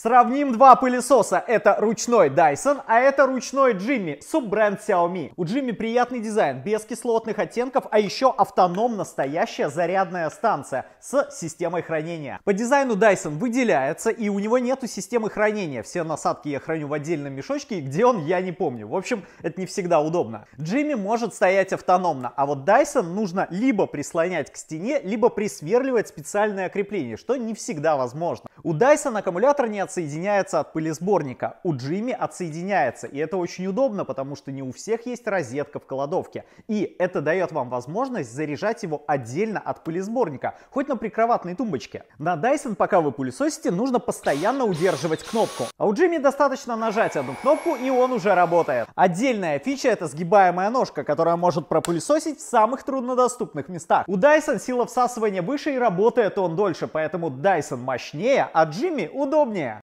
Сравним два пылесоса. Это ручной Dyson, а это ручной Jimmy, суббренд Xiaomi. У Jimmy приятный дизайн, без кислотных оттенков, а еще автономно стоящая зарядная станция с системой хранения. По дизайну Dyson выделяется, и у него нету системы хранения. Все насадки я храню в отдельном мешочке, где он, я не помню. В общем, это не всегда удобно. Jimmy может стоять автономно, а вот Dyson нужно либо прислонять к стене, либо присверливать специальное крепление, что не всегда возможно. У Dyson аккумулятор не отсоединяется от пылесборника. У Джимми отсоединяется. И это очень удобно, потому что не у всех есть розетка в кладовке. И это дает вам возможность заряжать его отдельно от пылесборника, хоть на прикроватной тумбочке. На Dyson, пока вы пылесосите, нужно постоянно удерживать кнопку. А у Джимми достаточно нажать одну кнопку, и он уже работает. Отдельная фича — это сгибаемая ножка, которая может пропылесосить в самых труднодоступных местах. У Dyson сила всасывания выше и работает он дольше, поэтому Dyson мощнее, а Джимми удобнее.